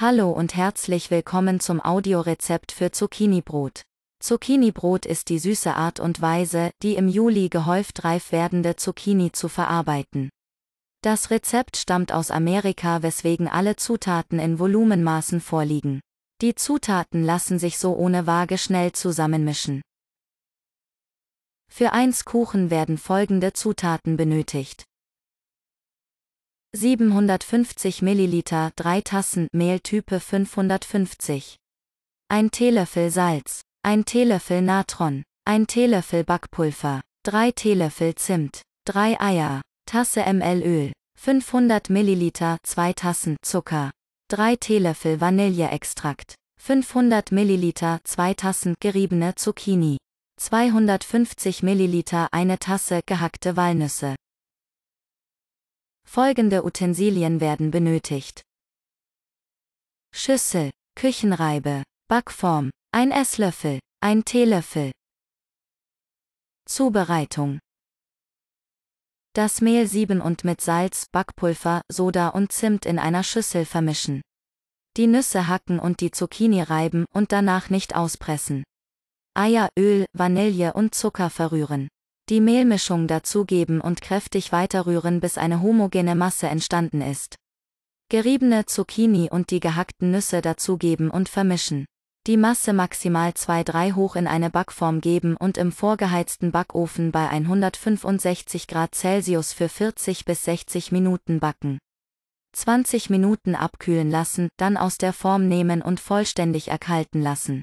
Hallo und herzlich willkommen zum Audiorezept für Zucchinibrot. Zucchinibrot ist die süße Art und Weise, die im Juli gehäuft reif werdende Zucchini zu verarbeiten. Das Rezept stammt aus Amerika, weswegen alle Zutaten in Volumenmaßen vorliegen. Die Zutaten lassen sich so ohne Waage schnell zusammenmischen. Für 1 Kuchen werden folgende Zutaten benötigt. 750 ml 3 Tassen Mehltype 550. 1 Teelöffel Salz, 1 Teelöffel Natron, 1 Teelöffel Backpulver, 3 Teelöffel Zimt, 3 Eier, Tasse ml Öl, 500 ml 2 Tassen Zucker, 3 Teelöffel Vanilleextrakt, 500 ml 2 Tassen geriebene Zucchini, 250 ml 1 Tasse gehackte Walnüsse. Folgende Utensilien werden benötigt. Schüssel, Küchenreibe, Backform, ein Esslöffel, ein Teelöffel. Zubereitung. Das Mehl sieben und mit Salz, Backpulver, Soda und Zimt in einer Schüssel vermischen. Die Nüsse hacken und die Zucchini reiben und danach nicht auspressen. Eier, Öl, Vanille und Zucker verrühren. Die Mehlmischung dazugeben und kräftig weiterrühren, bis eine homogene Masse entstanden ist. Geriebene Zucchini und die gehackten Nüsse dazugeben und vermischen. Die Masse maximal 2-3 hoch in eine Backform geben und im vorgeheizten Backofen bei 165 Grad Celsius für 40 bis 60 Minuten backen. 20 Minuten abkühlen lassen, dann aus der Form nehmen und vollständig erkalten lassen.